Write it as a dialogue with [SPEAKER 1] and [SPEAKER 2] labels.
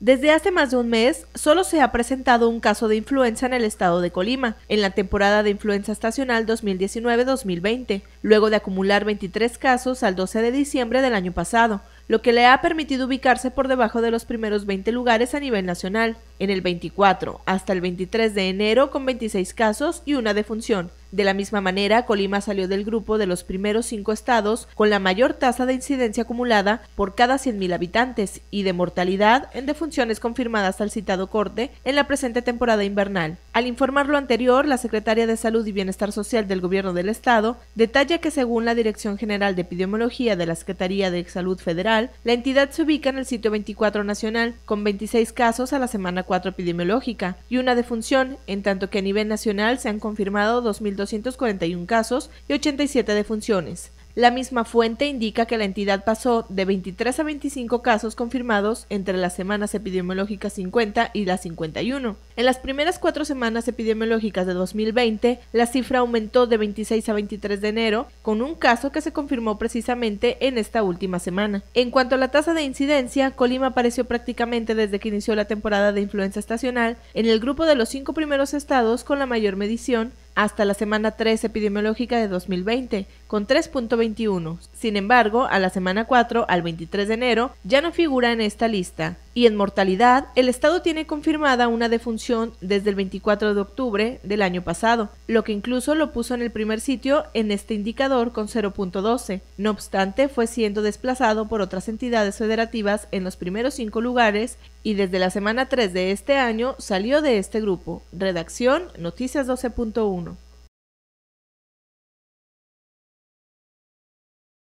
[SPEAKER 1] Desde hace más de un mes, solo se ha presentado un caso de influenza en el estado de Colima, en la temporada de influenza estacional 2019-2020, luego de acumular 23 casos al 12 de diciembre del año pasado, lo que le ha permitido ubicarse por debajo de los primeros 20 lugares a nivel nacional, en el 24 hasta el 23 de enero con 26 casos y una defunción, de la misma manera, Colima salió del grupo de los primeros cinco estados con la mayor tasa de incidencia acumulada por cada 100.000 habitantes y de mortalidad en defunciones confirmadas al citado corte en la presente temporada invernal. Al informar lo anterior, la secretaria de Salud y Bienestar Social del Gobierno del Estado detalla que según la Dirección General de Epidemiología de la Secretaría de Salud Federal, la entidad se ubica en el sitio 24 nacional con 26 casos a la semana 4 epidemiológica y una defunción, en tanto que a nivel nacional se han confirmado 2000 241 casos y 87 defunciones. La misma fuente indica que la entidad pasó de 23 a 25 casos confirmados entre las semanas epidemiológicas 50 y las 51. En las primeras cuatro semanas epidemiológicas de 2020, la cifra aumentó de 26 a 23 de enero, con un caso que se confirmó precisamente en esta última semana. En cuanto a la tasa de incidencia, Colima apareció prácticamente desde que inició la temporada de influenza estacional en el grupo de los cinco primeros estados con la mayor medición hasta la semana 3 epidemiológica de 2020, con 3.21. Sin embargo, a la semana 4, al 23 de enero, ya no figura en esta lista. Y en mortalidad, el Estado tiene confirmada una defunción desde el 24 de octubre del año pasado, lo que incluso lo puso en el primer sitio en este indicador con 0.12. No obstante, fue siendo desplazado por otras entidades federativas en los primeros cinco lugares y desde la semana 3 de este año salió de este grupo. Redacción Noticias 12.1.